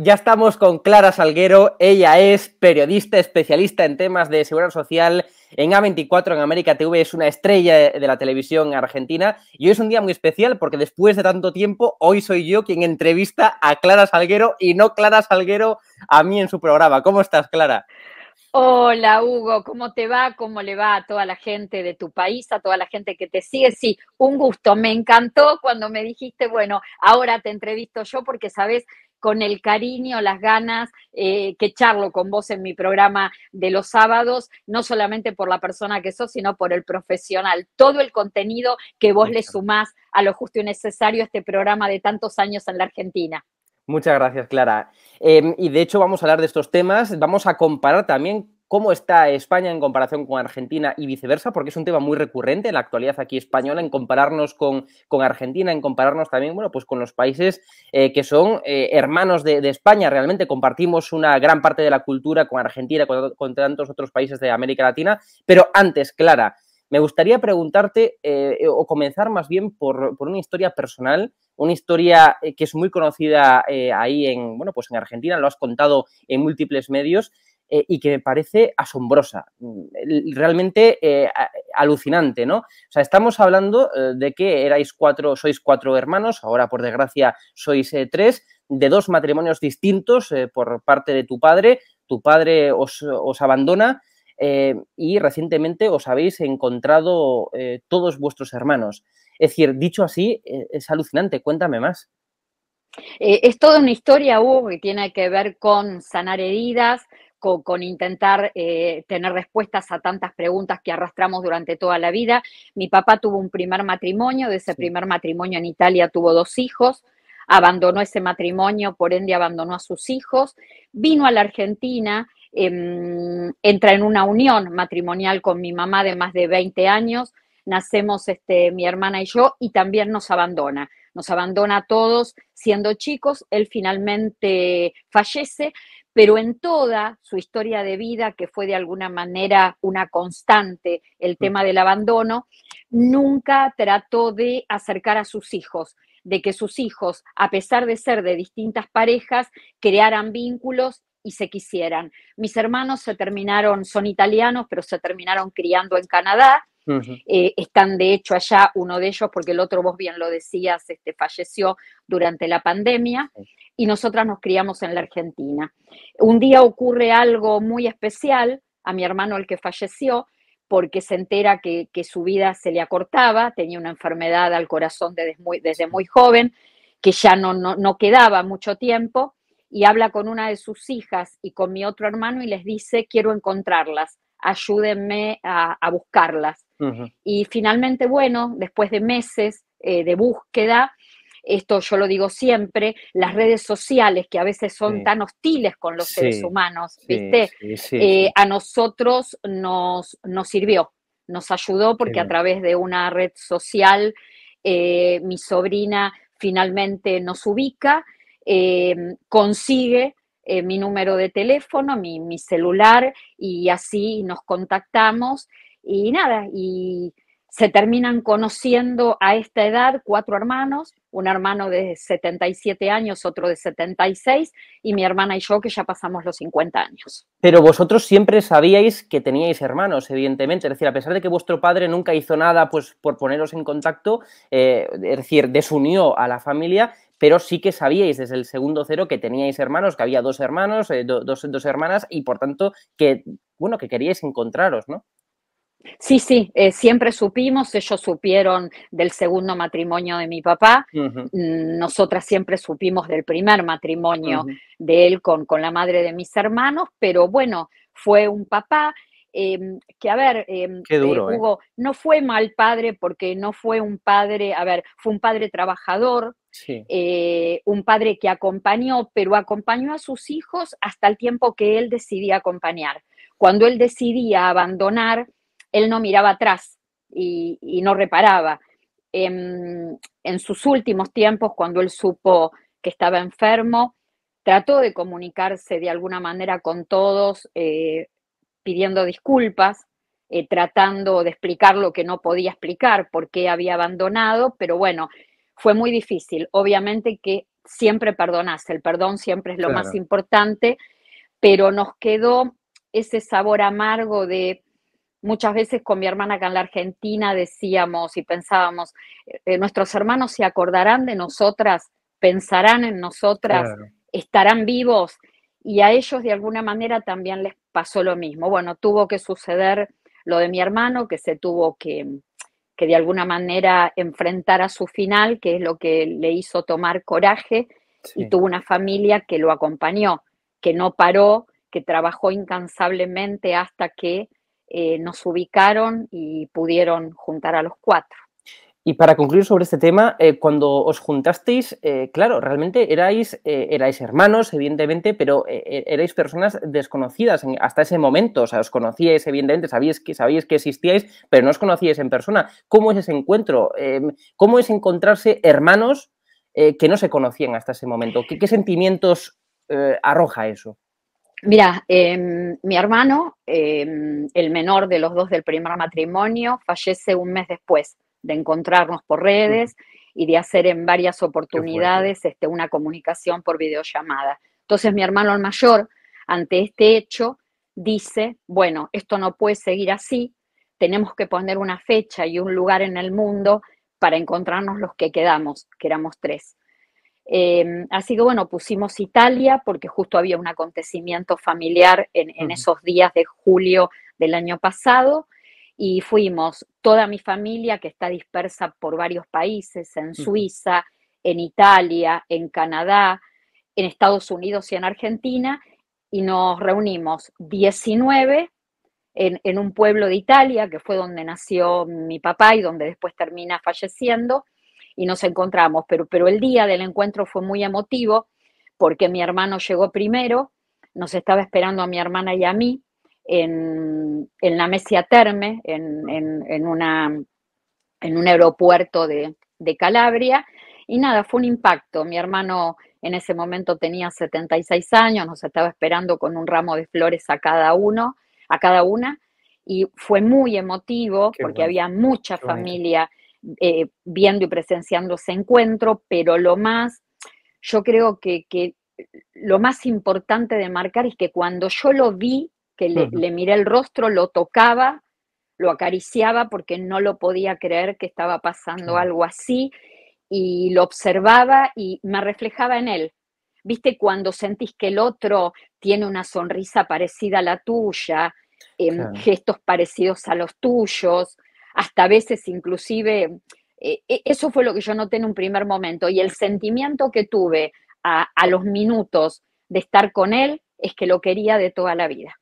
ya estamos con Clara Salguero. Ella es periodista especialista en temas de seguridad social en A24, en América TV. Es una estrella de la televisión argentina. Y hoy es un día muy especial porque después de tanto tiempo, hoy soy yo quien entrevista a Clara Salguero y no Clara Salguero a mí en su programa. ¿Cómo estás, Clara? Hola Hugo, ¿cómo te va? ¿Cómo le va a toda la gente de tu país, a toda la gente que te sigue? Sí, un gusto, me encantó cuando me dijiste, bueno, ahora te entrevisto yo porque sabes con el cariño, las ganas eh, que charlo con vos en mi programa de los sábados, no solamente por la persona que sos, sino por el profesional. Todo el contenido que vos le sumás a lo justo y necesario a este programa de tantos años en la Argentina. Muchas gracias, Clara. Em, y de hecho vamos a hablar de estos temas, vamos a comparar también cómo está España en comparación con Argentina y viceversa, porque es un tema muy recurrente en la actualidad aquí española, en compararnos con, Argentina, en compararnos también, pues con los países eh, que son eh, hermanos de, España, realmente compartimos una gran parte de la cultura con Argentina, con, tantos otros países de América Latina, pero antes, Clara, me gustaría preguntarte eh, o comenzar más bien por, una historia personal, una historia que es muy conocida ahí pues en Argentina, lo has contado en múltiples medios, eh, y que me parece asombrosa, mm, realmente eh, alucinante, ¿no? O sea, estamos hablando eh, de que erais cuatro, sois cuatro hermanos, ahora por desgracia sois tres, de dos matrimonios distintos por parte de tu padre, tu padre os, abandona. y recientemente os habéis encontrado todos vuestros hermanos. Es decir, dicho así, es alucinante. Cuéntame más. es toda una historia, Hugo, que tiene que ver con sanar heridas, con, intentar eh, tener respuestas a tantas preguntas que arrastramos durante toda la vida. Mi papá tuvo un primer matrimonio, de ese primer matrimonio en Italia tuvo dos hijos, abandonó ese matrimonio, por ende abandonó a sus hijos, vino a la Argentina, em, entra en una unión matrimonial con mi mamá de más de 20 años, nacemos este, mi hermana y yo, y también nos abandona. Nos abandona a todos siendo chicos, él finalmente fallece pero en toda su historia de vida, que fue de alguna manera una constante, el mm. tema del abandono, nunca trató de acercar a sus hijos, de que sus hijos, a pesar de ser de distintas parejas, crearan vínculos y se quisieran. Mis hermanos se terminaron, son italianos, pero se terminaron criando en Canadá. Eh, están de hecho allá, uno de ellos, porque el otro, vos bien lo decías, este, falleció durante la pandemia, y nosotras nos criamos en la Argentina. Un día ocurre algo muy especial a mi hermano, el que falleció, porque se entera que, su vida se le acortaba, tenía una enfermedad al corazón desde muy, joven, que ya no, no, quedaba mucho tiempo, y habla con una de sus hijas y con mi otro hermano y les dice, quiero encontrarlas, ayúdenme a buscarlas. Y finalmente, bueno, después de meses eh, de búsqueda, esto yo lo digo siempre, las redes sociales que a veces son tan hostiles con los seres humanos, ¿viste? Eh, a nosotros nos, nos sirvió, nos ayudó porque a través de una red social eh, mi sobrina finalmente nos ubica, em, consigue mi número de teléfono, mi celular y así nos contactamos y nada, y se terminan conociendo a esta edad cuatro hermanos, un hermano de 77 años, otro de 76 y mi hermana y yo que ya pasamos los 50 años. Pero vosotros siempre sabíais que teníais hermanos, evidentemente, es decir, a pesar de que vuestro padre nunca hizo nada pues, por poneros en contacto, eh, es decir, desunió a la familia, pero sí que sabíais desde el segundo cero que teníais hermanos, que había dos hermanos, eh, dos, hermanas y por tanto que, bueno, que queríais encontraros, ¿no? Sí, sí, eh, siempre supimos, ellos supieron del segundo matrimonio de mi papá, mm, nosotras siempre supimos del primer matrimonio de él con, la madre de mis hermanos, pero bueno, fue un papá em, que, a ver, em, eh, ¿eh? Hugo, no fue mal padre porque no fue un padre, a ver, fue un padre trabajador, un padre que acompañó, pero acompañó a sus hijos hasta el tiempo que él decidía acompañar. Cuando él decidía abandonar, él no miraba atrás y, no reparaba. Em, en, sus últimos tiempos, cuando él supo que estaba enfermo, trató de comunicarse de alguna manera con todos, eh, pidiendo disculpas, eh, tratando de explicar lo que no podía explicar, por qué había abandonado, pero bueno, fue muy difícil. Obviamente que siempre perdonás, el perdón siempre es lo más importante, pero nos quedó ese sabor amargo de Muchas veces con mi hermana acá en la Argentina decíamos y pensábamos, eh, eh, nuestros hermanos se acordarán de nosotras, pensarán en nosotras, estarán vivos. Y a ellos de alguna manera también les pasó lo mismo. Bueno, tuvo que suceder lo de mi hermano, que se tuvo que, que de alguna manera enfrentar a su final, que es lo que le hizo tomar coraje, y tuvo una familia que lo acompañó, que no paró, que trabajó incansablemente hasta que eh, nos ubicaron y pudieron juntar a los cuatro. Y para concluir sobre este tema, eh, cuando os juntasteis, eh, claro, realmente erais, erais hermanos, evidentemente, pero erais personas desconocidas hasta ese momento. O sea, os conocíais, evidentemente, sabíais que, que existíais, pero no os conocíais en persona. ¿Cómo es ese encuentro? Em, ¿Cómo es encontrarse hermanos que no se conocían hasta ese momento? qué sentimientos arroja eso? Mira, em, mi hermano, em, el menor de los dos del primer matrimonio, fallece un mes después de encontrarnos por redes y de hacer en varias oportunidades este, una comunicación por videollamada. Entonces mi hermano el mayor, ante este hecho, dice, bueno, esto no puede seguir así, tenemos que poner una fecha y un lugar en el mundo para encontrarnos los que quedamos, que éramos tres. Em, así que bueno, pusimos Italia porque justo había un acontecimiento familiar en, esos días de julio del año pasado y fuimos toda mi familia que está dispersa por varios países, en Suiza, en Italia, en Canadá, en Estados Unidos y en Argentina, y nos reunimos 19 en un pueblo de Italia, que fue donde nació mi papá y donde después termina falleciendo y nos encontramos, pero, pero el día del encuentro fue muy emotivo porque mi hermano llegó primero, nos estaba esperando a mi hermana y a mí en, en la Mesia Terme, en, en, una, en un aeropuerto de, de Calabria, y nada, fue un impacto. Mi hermano en ese momento tenía 76 años, nos estaba esperando con un ramo de flores a cada uno, a cada una, y fue muy emotivo porque había mucha familia eh, viendo y presenciando ese encuentro, pero lo más, yo creo que, lo más importante de marcar es que cuando yo lo vi, que le, miré el rostro, lo tocaba, lo acariciaba porque no lo podía creer que estaba pasando algo así y lo observaba y me reflejaba en él. ¿Viste cuando sentís que el otro tiene una sonrisa parecida a la tuya, em, gestos parecidos a los tuyos? hasta a veces inclusive, eh, e, eso fue lo que yo noté en un primer momento y el sentimiento que tuve a, los minutos de estar con él es que lo quería de toda la vida.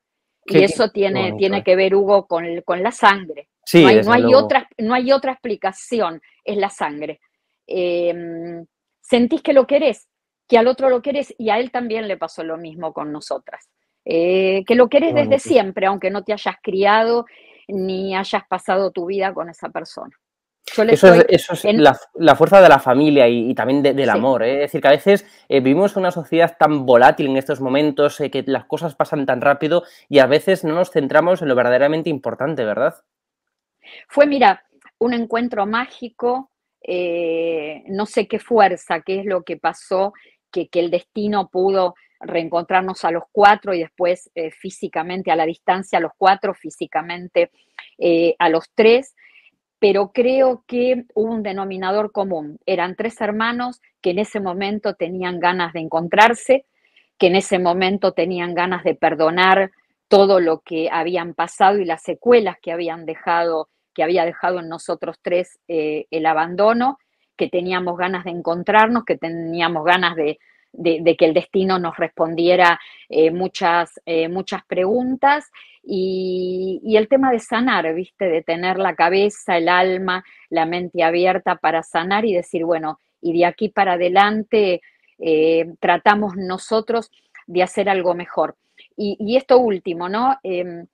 y eso tiene, tiene que ver, Hugo, con, la sangre. no, hay, otra, no, hay, otra, explicación, es la sangre. Em, sentís que lo querés, que al otro lo querés, y a él también le pasó lo mismo con nosotras. Eh, que lo querés desde siempre, aunque no te hayas criado ni hayas pasado tu vida con esa persona. eso, es, la, fuerza de la familia y, también del amor. ¿eh? Es decir, que a veces eh, vivimos una sociedad tan volátil en estos momentos, eh, que las cosas pasan tan rápido y a veces no nos centramos en lo verdaderamente importante, ¿verdad? Fue, mira, un encuentro mágico, no sé qué fuerza, qué es lo que pasó, que el destino pudo reencontrarnos a los cuatro y después eh, físicamente a la distancia a los cuatro, físicamente eh, a los tres, pero creo que hubo un denominador común. Eran tres hermanos que en ese momento tenían ganas de encontrarse, que en ese momento tenían ganas de perdonar todo lo que habían pasado y las secuelas que habían dejado, que había dejado en nosotros tres eh, el abandono, que teníamos ganas de encontrarnos, que teníamos ganas de, de, que el destino nos respondiera eh, muchas, eh, muchas preguntas. Y, el tema de sanar, ¿viste? De tener la cabeza, el alma, la mente abierta para sanar y decir, bueno, y de aquí para adelante eh, tratamos nosotros de hacer algo mejor. Y, y esto último, ¿no? Em,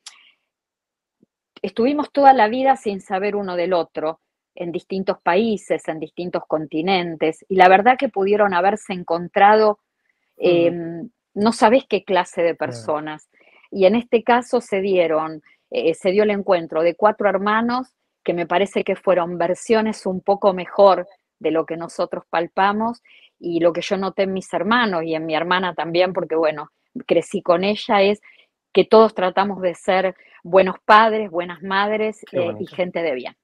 estuvimos toda la vida sin saber uno del otro en distintos países, en distintos continentes, y la verdad que pudieron haberse encontrado, em, no sabes qué clase de personas. Y en este caso se dieron, eh, se dio el encuentro de cuatro hermanos que me parece que fueron versiones un poco mejor de lo que nosotros palpamos y lo que yo noté en mis hermanos y en mi hermana también, porque bueno, crecí con ella, es que todos tratamos de ser buenos padres, buenas madres eh, y gente de bien.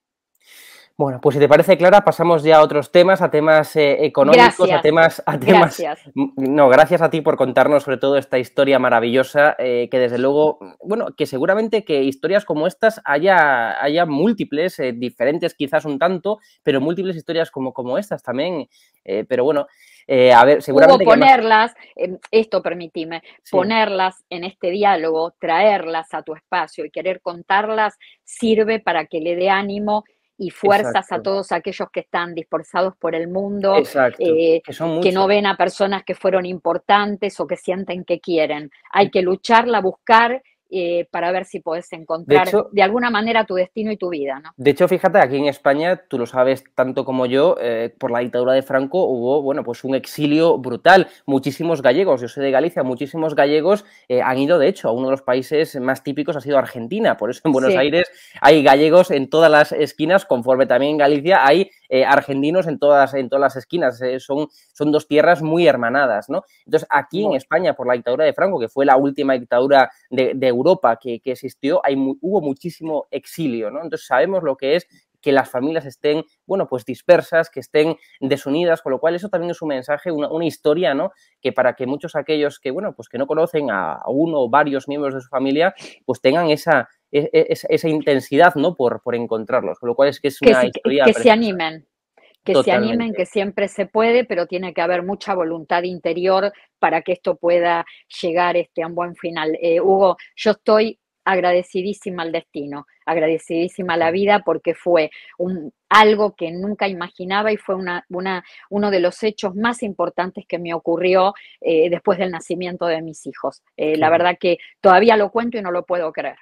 Bueno, pues si te parece, Clara, pasamos ya a otros temas, a temas eh, económicos, a temas... A Gracias. No, gracias a ti por contarnos sobre todo esta historia maravillosa, eh, que desde luego, bueno, que seguramente que historias como estas haya, haya múltiples, eh, diferentes quizás un tanto, pero múltiples historias como, como estas también. pero bueno, a ver, seguramente... Hubo ponerlas, em, esto permitime, ponerlas en este diálogo, traerlas a tu espacio y querer contarlas sirve para que le dé ánimo y fuerzas a todos aquellos que están dispersados por el mundo, eh, que, no ven a personas que fueron importantes o que sienten que quieren. Hay que lucharla, buscar eh, para ver si puedes encontrar de, alguna manera tu destino y tu vida. ¿no? De hecho, fíjate, aquí en España, tú lo sabes tanto como yo, eh, por la dictadura de Franco hubo bueno, pues un exilio brutal. Muchísimos gallegos, yo soy de Galicia, muchísimos gallegos eh, han ido, de hecho, a uno de los países más típicos ha sido Argentina. Por eso en Buenos Aires hay gallegos en todas las esquinas, conforme también en Galicia hay eh, argentinos en todas, en todas las esquinas. Eh, son, dos tierras muy hermanadas, ¿no? Entonces, aquí en España, por la dictadura de Franco, que fue la última dictadura de, Europa que, existió, hubo muchísimo exilio, ¿no? Entonces, sabemos lo que es que las familias estén, bueno, pues dispersas, que estén desunidas, con lo cual eso también es un mensaje, una, una historia, ¿no? Que para que muchos aquellos que, bueno, pues que no conocen a uno o varios miembros de su familia, pues tengan esa, e, e, esa intensidad, ¿no? Por, por encontrarlos, lo cual es que es una historia... Que, se animen, que se animen, que siempre se puede, pero tiene que haber mucha voluntad interior para que esto pueda llegar este, a un buen final. Eh, Hugo, yo estoy agradecidísima al destino, agradecidísima a la vida porque fue algo que nunca imaginaba y fue una, una, uno de los hechos más importantes que me ocurrió eh, después del nacimiento de mis hijos. Eh, la verdad que todavía lo cuento y no lo puedo creer.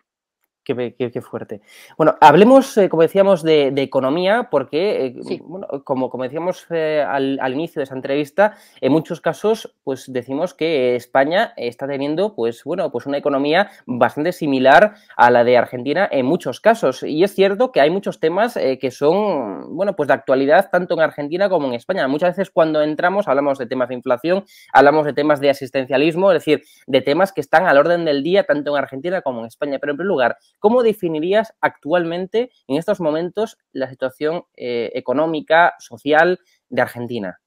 Qué, fuerte. Bueno, hablemos, eh, como decíamos, de, economía, porque, eh, bueno, como, decíamos eh, al, inicio de esa entrevista, en muchos casos, pues decimos que España está teniendo, pues pues una economía bastante similar a la de Argentina en muchos casos. Y es cierto que hay muchos temas que son, bueno, pues de actualidad tanto en Argentina como en España. Muchas veces cuando entramos hablamos de temas de inflación, hablamos de temas de asistencialismo, es decir, de temas que están al orden del día tanto en Argentina como en España. Pero en primer lugar, ¿Cómo definirías actualmente, en estos momentos, la situación eh, económica, social de Argentina?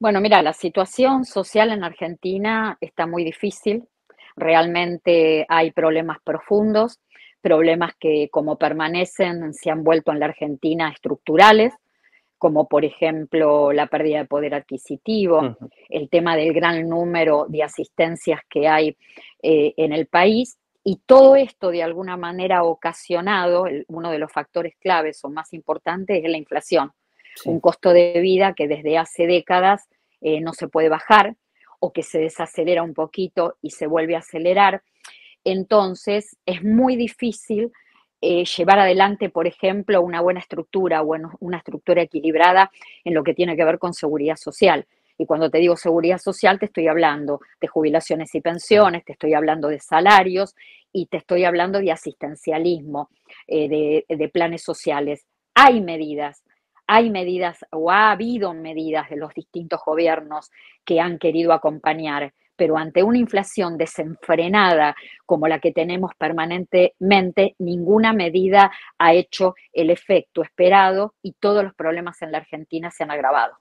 Bueno, mira, la situación social en Argentina está muy difícil. Realmente hay problemas profundos, problemas que como permanecen se han vuelto en la Argentina estructurales, como por ejemplo la pérdida de poder adquisitivo, el tema del gran número de asistencias que hay eh, en el país y todo esto, de alguna manera, ha ocasionado, uno de los factores claves o más importantes es la inflación, un costo de vida que desde hace décadas eh, no se puede bajar o que se desacelera un poquito y se vuelve a acelerar. Entonces, es muy difícil eh, llevar adelante, por ejemplo, una buena estructura o una estructura equilibrada en lo que tiene que ver con seguridad social. Y cuando te digo seguridad social, te estoy hablando de jubilaciones y pensiones, te estoy hablando de salarios y te estoy hablando de asistencialismo, eh, de planes sociales. Hay medidas, hay medidas o ha habido medidas de los distintos gobiernos que han querido acompañar, pero ante una inflación desenfrenada como la que tenemos permanentemente, ninguna medida ha hecho el efecto esperado y todos los problemas en la Argentina se han agravado.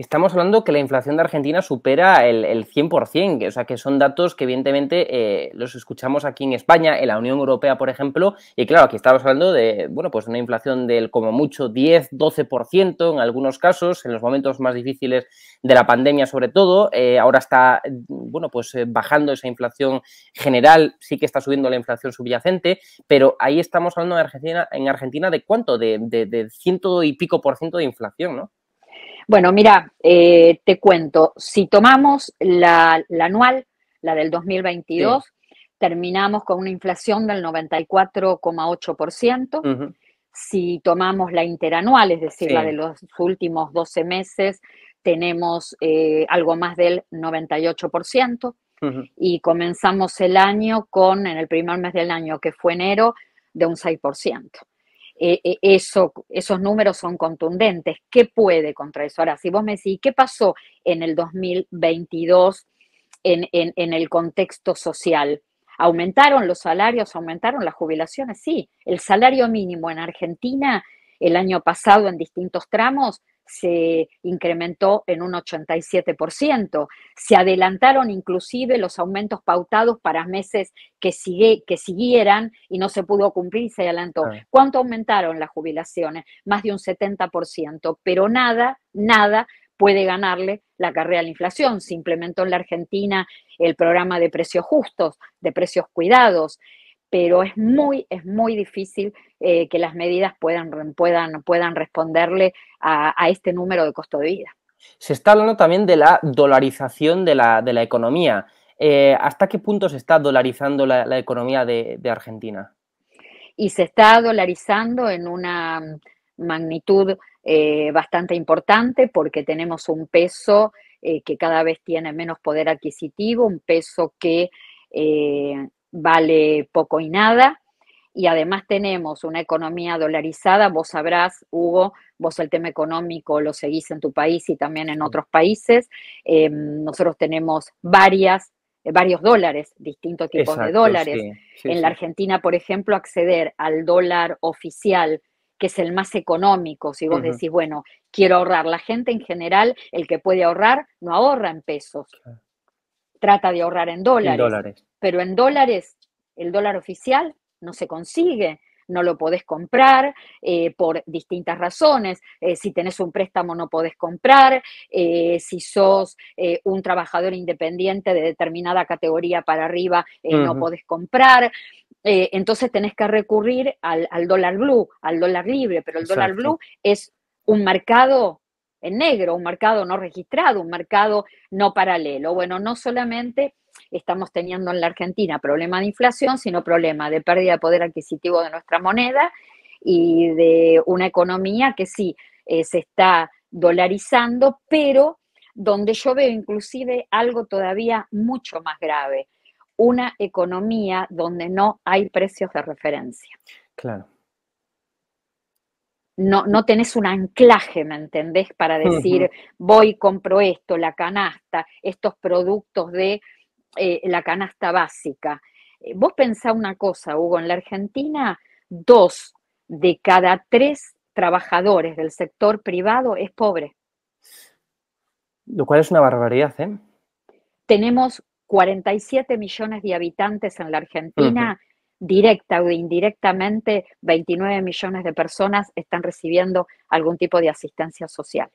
Estamos hablando que la inflación de Argentina supera el, el 100%, o sea que son datos que evidentemente eh, los escuchamos aquí en España, en la Unión Europea, por ejemplo, y claro, aquí estamos hablando de, bueno, pues una inflación del como mucho 10, 12% en algunos casos, en los momentos más difíciles de la pandemia sobre todo, eh, ahora está, bueno, pues eh, bajando esa inflación general, sí que está subiendo la inflación subyacente, pero ahí estamos hablando en Argentina, en Argentina de cuánto, de, de, de ciento y pico por ciento de inflación, ¿no? Bueno, mira, eh, te cuento, si tomamos la, anual, la del 2022, terminamos con una inflación del 94,8%. Si tomamos la interanual, es decir, la de los últimos 12 meses, tenemos eh, algo más del 98%. Y comenzamos el año con, en el primer mes del año, que fue enero, de un 6%. Eh, eh, esos números son contundentes. ¿Qué puede contra eso? Ahora, si vos me decís, ¿qué pasó en el 2022 en, en, en el contexto social? ¿Aumentaron los salarios? ¿Aumentaron las jubilaciones? Sí, el salario mínimo en Argentina el año pasado en distintos tramos se incrementó en un 87%. Se adelantaron inclusive los aumentos pautados para meses que, siguieran y no se pudo cumplir, se adelantó. ¿Cuánto aumentaron las jubilaciones? Más de un 70%, pero nada, nada puede ganarle la carrera a la inflación. Se implementó en la Argentina el programa de precios justos, de precios cuidados pero es muy, es muy difícil eh, que las medidas puedan, puedan, puedan responderle a, este número de costo de vida. Se está hablando también de la dolarización de la, economía. Eh, ¿Hasta qué punto se está dolarizando la, economía de, Argentina? Y se está dolarizando en una magnitud eh, bastante importante porque tenemos un peso que cada vez tiene menos poder adquisitivo, un peso que vale poco y nada. Y además tenemos una economía dolarizada, vos sabrás, Hugo, vos el tema económico lo seguís en tu país y también en otros países. Em, nosotros tenemos varias, eh, varios dólares, distintos tipos de dólares. en la Argentina, por ejemplo, acceder al dólar oficial que es el más económico. Si vos decís, bueno, quiero ahorrar, la gente en general, el que puede ahorrar, no ahorra en pesos, trata de ahorrar en dólares, pero en dólares el dólar oficial no se consigue, no lo podés comprar eh, por distintas razones. Eh, si tenés un préstamo no podés comprar, eh, si sos un trabajador independiente de determinada categoría para arriba no podés comprar. entonces tenés que recurrir al, dólar blue, al dólar libre, pero el dólar blue es un mercado en negro, un mercado no registrado, un mercado no paralelo. Bueno, no solamente estamos teniendo en la Argentina problema de inflación, sino problema de pérdida de poder adquisitivo de nuestra moneda y de una economía que sí eh, se está dolarizando, pero donde yo veo inclusive algo todavía mucho más grave, una economía donde no hay precios de referencia. Claro no, tenés un anclaje, ¿me entendés? Para decir, voy, compro esto, la canasta, estos productos de eh, la canasta básica. Eh, vos pensá una cosa, Hugo, en la Argentina, dos de cada tres trabajadores del sector privado es pobre. Lo cual es una barbaridad, ¿eh? Tenemos 47 millones de habitantes en la Argentina directa o indirectamente 29 millones de personas están recibiendo algún tipo de asistencia social.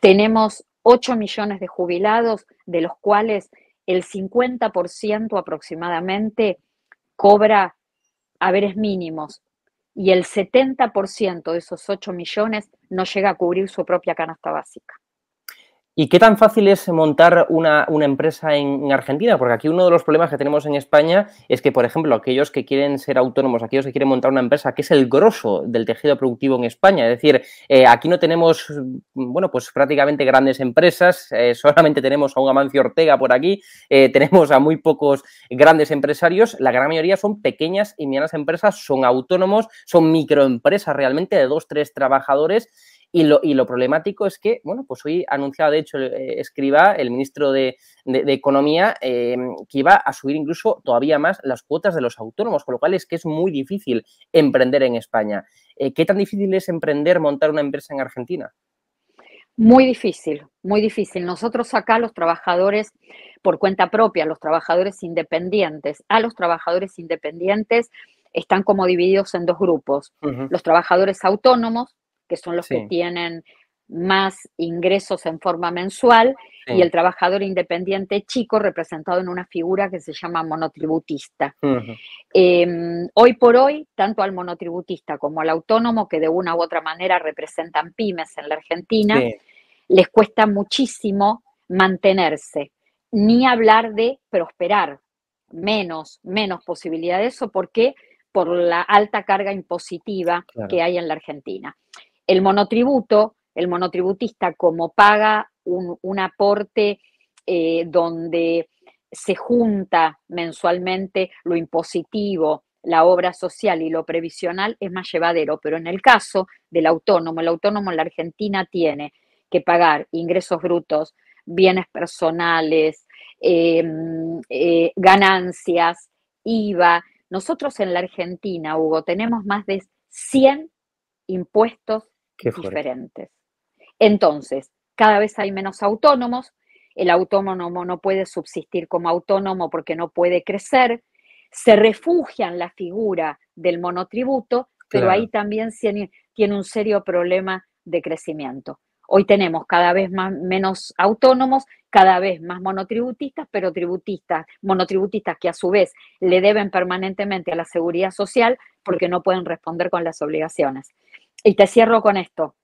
Tenemos 8 millones de jubilados, de los cuales el 50% aproximadamente cobra haberes mínimos y el 70% de esos 8 millones no llega a cubrir su propia canasta básica. ¿Y qué tan fácil es montar una, empresa en, Argentina? Porque aquí uno de los problemas que tenemos en España es que, por ejemplo, aquellos que quieren ser autónomos, aquellos que quieren montar una empresa, que es el grosso del tejido productivo en España. Es decir, eh, aquí no tenemos, mm, bueno, pues prácticamente grandes empresas, eh, solamente tenemos a un Amancio Ortega por aquí, eh, tenemos a muy pocos grandes empresarios, la gran mayoría son pequeñas y medianas empresas, son autónomos, son microempresas realmente de dos, tres trabajadores y lo, problemático es que, bueno, pues hoy ha anunciado, de hecho, eh, Escriba, el ministro de, Economía, em, que iba a subir incluso todavía más las cuotas de los autónomos, con lo cual es que es muy difícil emprender en España. Eh, ¿Qué tan difícil es emprender, montar una empresa en Argentina? Muy difícil, muy difícil. Nosotros acá los trabajadores por cuenta propia, los trabajadores independientes, a los trabajadores independientes están como divididos en dos grupos. Los trabajadores autónomos, que son los que tienen más ingresos en forma mensual, y el trabajador independiente chico representado en una figura que se llama monotributista. Em, hoy por hoy, tanto al monotributista como al autónomo, que de una u otra manera representan pymes en la Argentina, les cuesta muchísimo mantenerse, ni hablar de prosperar, menos, menos posibilidad de eso, porque por la alta carga impositiva que hay en la Argentina. El monotributo, el monotributista, como paga un, aporte eh, donde se junta mensualmente lo impositivo, la obra social y lo previsional, es más llevadero. Pero en el caso del autónomo, el autónomo en la Argentina tiene que pagar ingresos brutos, bienes personales, em, eh, ganancias, IVA. Nosotros en la Argentina, Hugo, tenemos más de 100 impuestos diferentes. Entonces, cada vez hay menos autónomos, el autónomo no puede subsistir como autónomo porque no puede crecer, se refugia en la figura del monotributo, pero ahí también tiene un serio problema de crecimiento. Hoy tenemos cada vez más, menos autónomos, cada vez más monotributistas, pero tributistas, monotributistas que a su vez le deben permanentemente a la seguridad social porque no pueden responder con las obligaciones. Y te cierro con esto.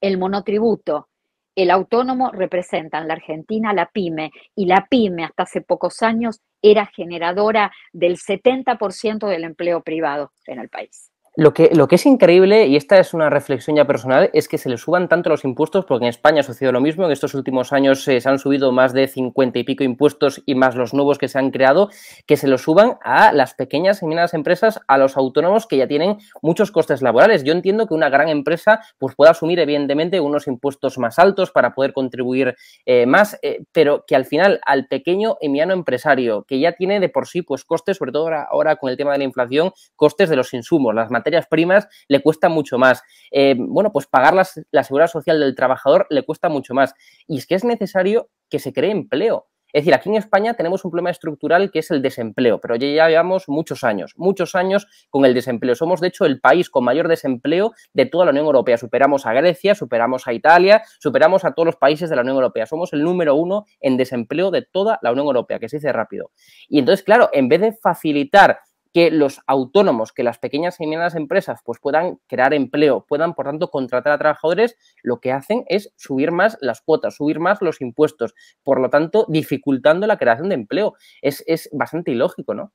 El monotributo, el autónomo representan la Argentina, la pyme, y la pyme hasta hace pocos años era generadora del 70% del empleo privado en el país. Lo que, lo que es increíble, y esta es una reflexión ya personal, es que se le suban tanto los impuestos, porque en España ha sucedido lo mismo, en estos últimos años eh, se han subido más de 50 y pico impuestos y más los nuevos que se han creado, que se los suban a las pequeñas y medianas empresas, a los autónomos que ya tienen muchos costes laborales. Yo entiendo que una gran empresa pues, pueda asumir evidentemente unos impuestos más altos para poder contribuir eh, más, eh, pero que al final al pequeño y mediano empresario, que ya tiene de por sí pues, costes, sobre todo ahora, ahora con el tema de la inflación, costes de los insumos, las materias primas le cuesta mucho más. Eh, bueno, pues pagar la seguridad social del trabajador le cuesta mucho más. Y es que es necesario que se cree empleo. Es decir, aquí en España tenemos un problema estructural que es el desempleo, pero ya llevamos muchos años, muchos años con el desempleo. Somos, de hecho, el país con mayor desempleo de toda la Unión Europea. Superamos a Grecia, superamos a Italia, superamos a todos los países de la Unión Europea. Somos el número uno en desempleo de toda la Unión Europea, que se dice rápido. Y entonces, claro, en vez de facilitar que los autónomos, que las pequeñas y medianas empresas pues puedan crear empleo, puedan por tanto contratar a trabajadores, lo que hacen es subir más las cuotas, subir más los impuestos, por lo tanto dificultando la creación de empleo. Es, bastante ilógico, ¿no?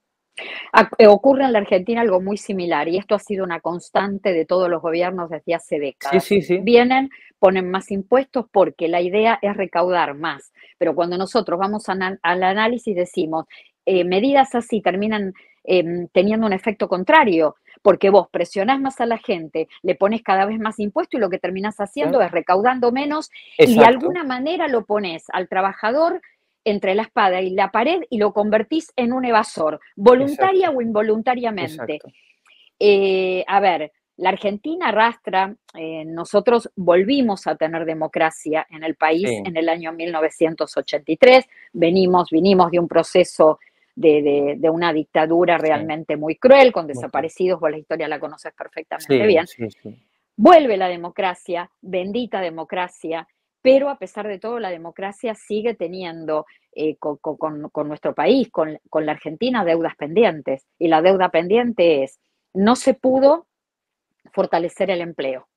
Eh, ocurre en la Argentina algo muy similar y esto ha sido una constante de todos los gobiernos desde hace décadas. Sí, Vienen, ponen más impuestos porque la idea es recaudar más, pero cuando nosotros vamos al análisis decimos, eh, medidas así terminan em, teniendo un efecto contrario, porque vos presionás más a la gente, le pones cada vez más impuesto y lo que terminás haciendo es recaudando menos y de alguna manera lo pones al trabajador entre la espada y la pared y lo convertís en un evasor, voluntaria o involuntariamente. Eh, a ver, la Argentina arrastra, eh, nosotros volvimos a tener democracia en el país en el año 1983, venimos, vinimos de un proceso de, una dictadura realmente muy cruel, con desaparecidos, vos la historia la conoces perfectamente bien. Vuelve la democracia, bendita democracia, pero a pesar de todo la democracia sigue teniendo eh, con, nuestro país, con, la Argentina, deudas pendientes. Y la deuda pendiente es, no se pudo fortalecer el empleo.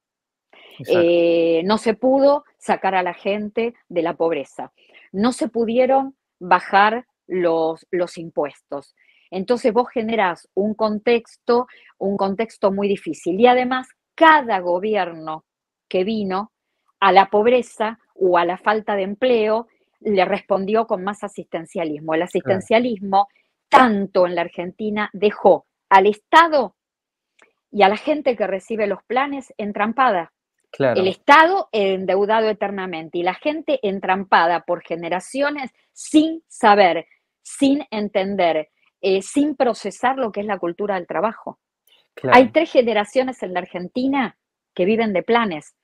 Eh, no se pudo sacar a la gente de la pobreza. No se pudieron bajar los, los impuestos. Entonces vos generás un contexto, un contexto muy difícil. Y además, cada gobierno que vino a la pobreza o a la falta de empleo le respondió con más asistencialismo. El asistencialismo, tanto en la Argentina, dejó al Estado y a la gente que recibe los planes entrampada. El Estado endeudado eternamente y la gente entrampada por generaciones sin saber sin entender, eh, sin procesar lo que es la cultura del trabajo. Hay tres generaciones en la Argentina que viven de planes,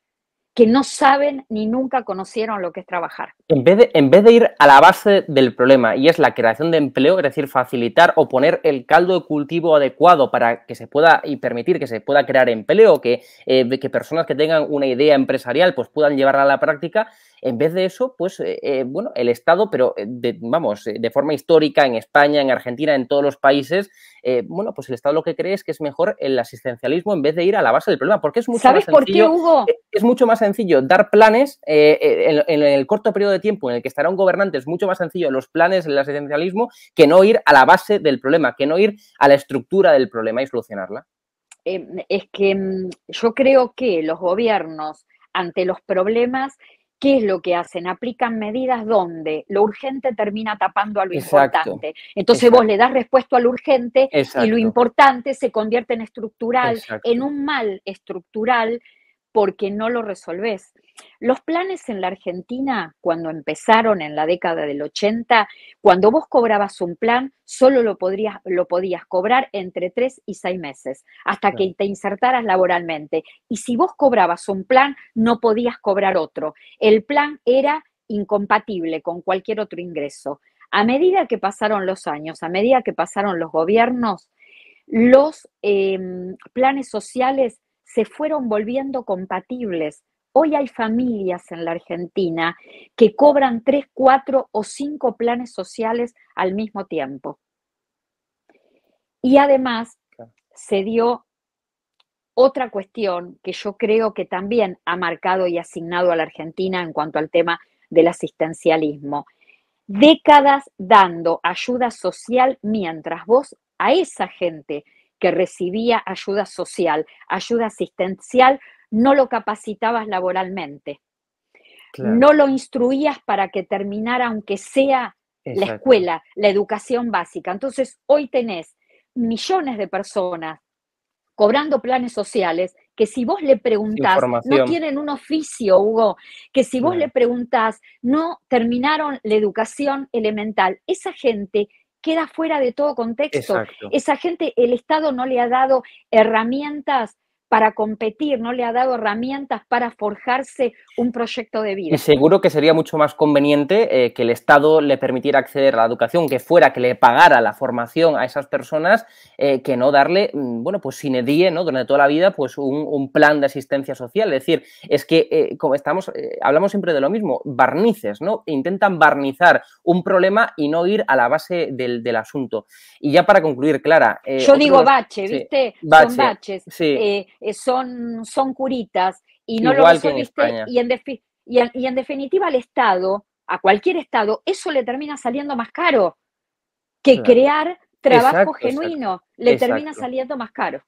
que no saben ni nunca conocieron lo que es trabajar. En vez, de, ir a la base del problema, y es la creación de empleo, es decir, facilitar o poner el caldo de cultivo adecuado para que se pueda y permitir que se pueda crear empleo, que, eh, que personas que tengan una idea empresarial pues puedan llevarla a la práctica, en vez de eso, pues, eh, eh, bueno, el Estado, pero eh, vamos, de forma histórica en España, en Argentina, en todos los países, bueno, pues el Estado lo que cree es que es mejor el asistencialismo en vez de ir a la base del problema, porque es mucho ¿Sabes más sencillo. Por qué, Hugo? Es mucho más sencillo dar planes en, el corto periodo de tiempo en el que estará un gobernante, es mucho más sencillo los planes, del asistencialismo, que no ir a la base del problema, que no ir a la estructura del problema y solucionarla. Em, es que mm, yo creo que los gobiernos ante los problemas ¿qué es lo que hacen? Aplican medidas donde lo urgente termina tapando a lo importante. Entonces vos le das respuesta a lo urgente y lo importante se convierte en estructural, en un mal estructural porque no lo resolvés. Los planes en la Argentina, cuando empezaron en la década del 80, cuando vos cobrabas un plan, solo lo, podías cobrar entre tres y seis meses, hasta que te insertaras laboralmente. Y si vos cobrabas un plan, no podías cobrar otro. El plan era incompatible con cualquier otro ingreso. A medida que pasaron los años, a medida que pasaron los gobiernos, los em, planes sociales se fueron volviendo compatibles Hoy hay familias en la Argentina que cobran tres, cuatro o cinco planes sociales al mismo tiempo. Y además se dio otra cuestión que yo creo que también ha marcado y asignado a la Argentina en cuanto al tema del asistencialismo. Décadas dando ayuda social mientras vos a esa gente que recibía ayuda social, ayuda asistencial, no lo capacitabas laboralmente, no lo instruías para que terminara, aunque sea la escuela, la educación básica. Entonces, hoy tenés millones de personas cobrando planes sociales que si vos le preguntás, no tienen un oficio, Hugo, que si vos le preguntás, no terminaron la educación elemental. Esa gente queda fuera de todo contexto. Esa gente, el Estado no le ha dado herramientas para competir, no le ha dado herramientas para forjarse un proyecto de vida. Y seguro que sería mucho más conveniente eh, que el Estado le permitiera acceder a la educación, que fuera, que le pagara la formación a esas personas, eh, que no darle, mm, bueno, pues sin EDIE, ¿no? Durante toda la vida, pues un, plan de asistencia social. Es decir, es que, eh, como estamos, hablamos siempre de lo mismo, barnices, ¿no? Intentan barnizar un problema y no ir a la base del, asunto. Y ya para concluir, Clara. Yo digo baches ¿viste? son baches, son, son curitas y lo Y en, definitiva al Estado, a cualquier Estado, eso le termina saliendo más caro que crear trabajo genuino. le termina saliendo más caro.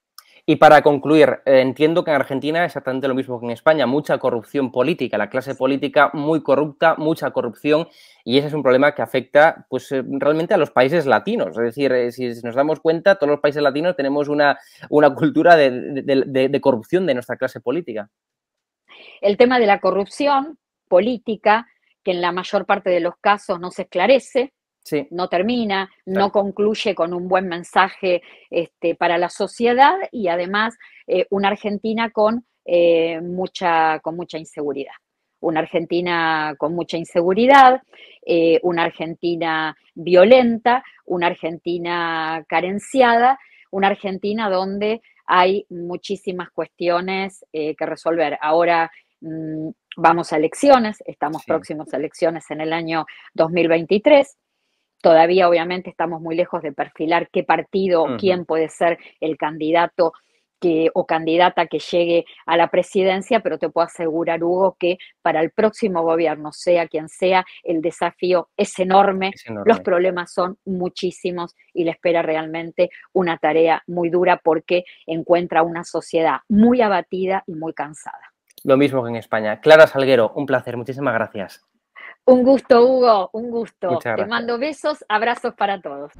Y para concluir, eh, entiendo que en Argentina es exactamente lo mismo que en España, mucha corrupción política, la clase política muy corrupta, mucha corrupción, y ese es un problema que afecta pues, eh, realmente a los países latinos. Es decir, eh, si nos damos cuenta, todos los países latinos tenemos una, una cultura de corrupción de nuestra clase política. El tema de la corrupción política, que en la mayor parte de los casos no se esclarece, no termina, no concluye con un buen mensaje este, para la sociedad y además eh, una Argentina con, eh, mucha, con mucha inseguridad. Una Argentina con mucha inseguridad, eh, una Argentina violenta, una Argentina carenciada, una Argentina donde hay muchísimas cuestiones que resolver. Ahora Mm, vamos a elecciones, estamos próximos a elecciones en el año 2023. Todavía obviamente estamos muy lejos de perfilar qué partido o quién puede ser el candidato que, o candidata que llegue a la presidencia, pero te puedo asegurar, Hugo, que para el próximo gobierno, sea quien sea, el desafío es enorme, los problemas son muchísimos y le espera realmente una tarea muy dura porque encuentra una sociedad muy abatida y muy cansada lo mismo que en España. Clara Salguero, un placer, muchísimas gracias. Un gusto, Hugo, un gusto. Te mando besos, abrazos para todos.